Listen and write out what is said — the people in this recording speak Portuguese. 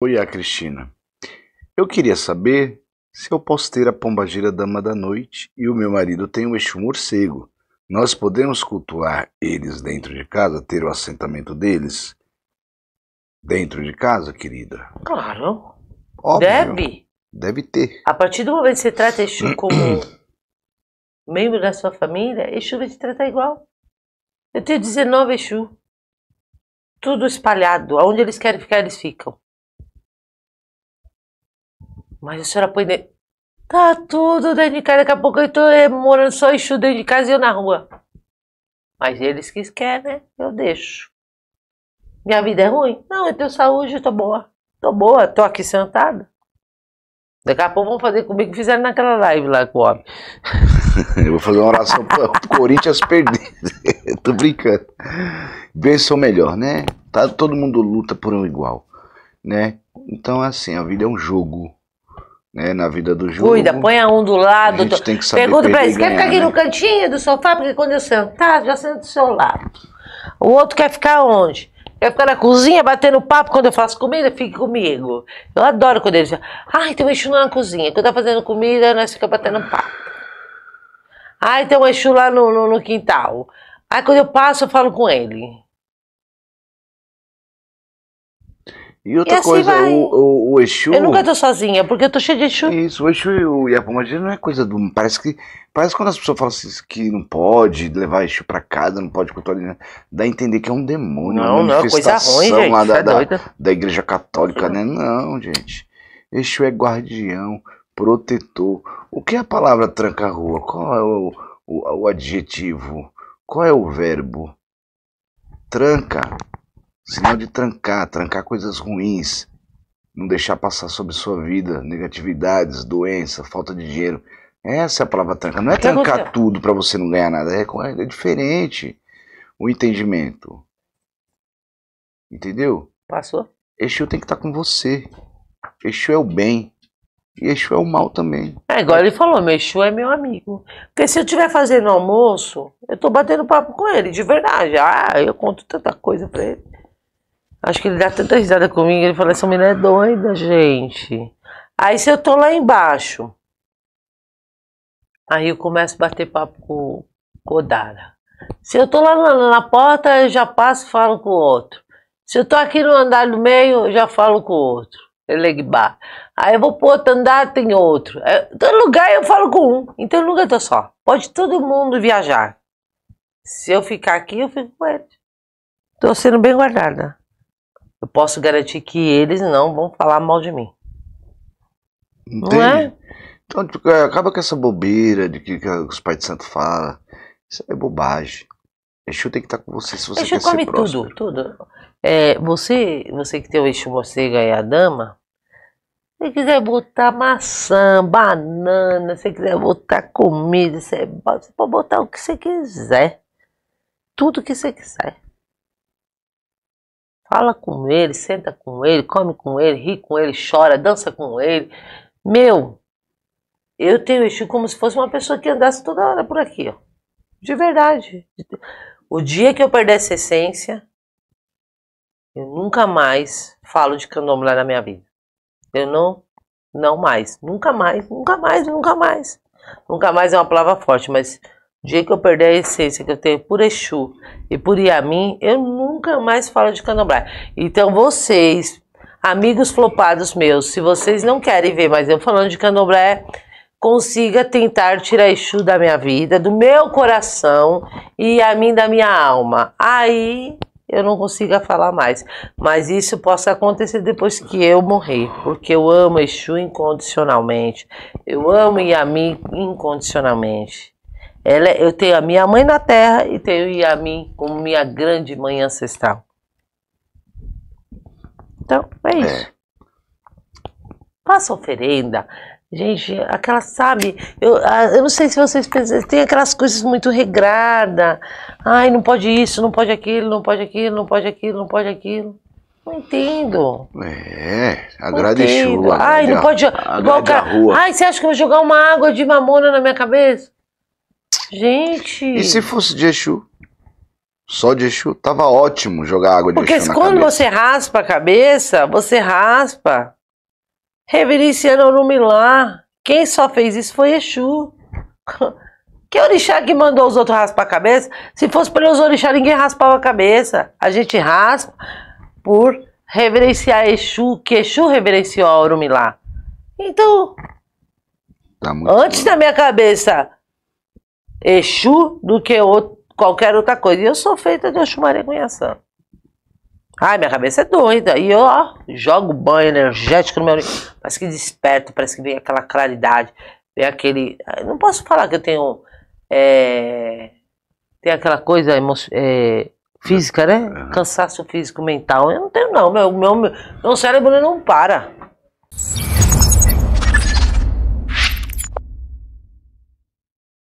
Oi, a Cristina. Eu queria saber se eu posso ter a pombagira dama da noite e o meu marido tem o eixo morcego. Nós podemos cultuar eles dentro de casa, ter o assentamento deles dentro de casa, querida? Claro. Óbvio. Deve. Deve ter. A partir do momento que você trata Exu como membro da sua família, Exu vai te tratar igual. Eu tenho 19 Exu. Tudo espalhado. Aonde eles querem ficar, eles ficam. Mas a senhora põe dentro. Tá tudo dentro de casa. Daqui a pouco eu tô é, morando só chuva dentro de casa e eu na rua. Mas eles que querem, né? Eu deixo. Minha vida é ruim? Não, eu tenho saúde, eu tô boa. Tô boa, tô aqui sentada. Daqui a pouco vão fazer comigo que fizeram naquela live lá com o homem. eu vou fazer uma oração pro Corinthians perder. tô brincando. Vença o melhor, né? Tá, todo mundo luta por um igual, né? Então, é assim, a vida é um jogo né, na vida do jogo. Cuida, põe um do lado. A gente tem que saber Pergunta pra eles: quer ficar aqui né? no cantinho do sofá? Porque quando eu sentar, já sento do seu lado. O outro quer ficar onde? Quer ficar na cozinha batendo papo quando eu faço comida? Fique comigo. Eu adoro quando eles falam, ah, então um eixo lá na cozinha. Quando tá fazendo comida, nós ficamos batendo papo. Ah, então um eixo lá no, no, no quintal. Aí quando eu passo, eu falo com ele. E outra e assim coisa, o, o, o Exu. Eu nunca tô sozinha, porque eu tô cheia de Exu. Isso, o Exu e o Iapomagira não é coisa do. Parece que. Parece que quando as pessoas falam assim, que não pode levar Exu pra casa, não pode cultuar né? dá a entender que é um demônio. Não, não, é coisa ruim, gente. Lá da, é da, da, igreja católica, né? Não, gente. Exu é guardião, protetor. O que é a palavra tranca-rua? Qual é o, o, o adjetivo? Qual é o verbo? Tranca. Sinal de trancar, trancar coisas ruins, não deixar passar sobre sua vida negatividades, doença, falta de dinheiro. Essa é a palavra trancar. Não é trancar tudo para você não ganhar nada. É, é diferente o entendimento. Entendeu? Passou? Exu tem que estar tá com você. Exu é o bem. E Exu é o mal também. É igual ele falou, meu Exu é meu amigo. Porque se eu estiver fazendo almoço, eu estou batendo papo com ele, de verdade. Ah, eu conto tanta coisa para ele. Acho que ele dá tanta risada comigo, ele fala, essa menina é doida, gente. Aí se eu tô lá embaixo, aí eu começo a bater papo com, com o Dara. Se eu tô lá na, na porta, eu já passo e falo com o outro. Se eu tô aqui no andar do meio, eu já falo com o outro. Elegbar. É aí eu vou pro outro andar, tem outro. É, todo lugar eu falo com um. Então eu nunca tô só. Pode todo mundo viajar. Se eu ficar aqui, eu fico com ele. Tô sendo bem guardada eu posso garantir que eles não vão falar mal de mim. Entendi. Não é? Então tipo, é, acaba com essa bobeira de que, que os pais de santo falam. Isso é bobagem. Exu tem que estar com você se você Exu quer come ser tudo, tudo. É, você, você que tem o Exu Morcega e a Dama, se quiser botar maçã, banana, se quiser botar comida, você, você pode botar o que você quiser. Tudo que você quiser. Fala com ele, senta com ele, come com ele, ri com ele, chora, dança com ele. Meu, eu tenho o Exu como se fosse uma pessoa que andasse toda hora por aqui, ó. De verdade. O dia que eu perder essa essência, eu nunca mais falo de candomblé na minha vida. Eu não, não mais. Nunca mais, nunca mais, nunca mais. Nunca mais é uma palavra forte, mas o dia que eu perder a essência que eu tenho por Exu e por Yamin, eu nunca mais falo de candomblé. Então vocês, amigos flopados meus, se vocês não querem ver mais eu falando de candomblé, consiga tentar tirar Exu da minha vida, do meu coração e a mim da minha alma. Aí eu não consiga falar mais. Mas isso possa acontecer depois que eu morrer, porque eu amo Exu incondicionalmente. Eu amo Yamin incondicionalmente. Ela, eu tenho a minha mãe na terra e tenho Yamin como minha grande mãe ancestral. Então, é, é isso. Faça oferenda. Gente, aquela, sabe, eu, eu não sei se vocês pensam, tem aquelas coisas muito regrada. Ai, não pode isso, não pode aquilo, não pode aquilo, não pode aquilo, não pode aquilo. Não entendo. É, a grade chuva. É Ai, né? não pode. A, é a, a rua. Ai, você acha que eu vou jogar uma água de mamona na minha cabeça? Gente! E se fosse de Exu? Só de Exu? Tava ótimo jogar água de Porque Exu Porque quando cabeça. você raspa a cabeça, você raspa reverenciando Orumilá. Quem só fez isso foi Exu. Que orixá que mandou os outros raspar a cabeça? Se fosse pelos orixá, ninguém raspava a cabeça. A gente raspa por reverenciar Exu, que Exu reverenciou a Orumilá. Então, tá antes bom. da minha cabeça Exu do que outro, qualquer outra coisa. E eu sou feita de Oxum Maria Ai, minha cabeça é doida. E eu, ó, jogo banho energético no meu. Parece que desperto, parece que vem aquela claridade, vem aquele. Ah, não posso falar que eu tenho. É... Tem aquela coisa emo... é... física, né? Cansaço físico mental. Eu não tenho, não. Meu, meu, meu cérebro não para.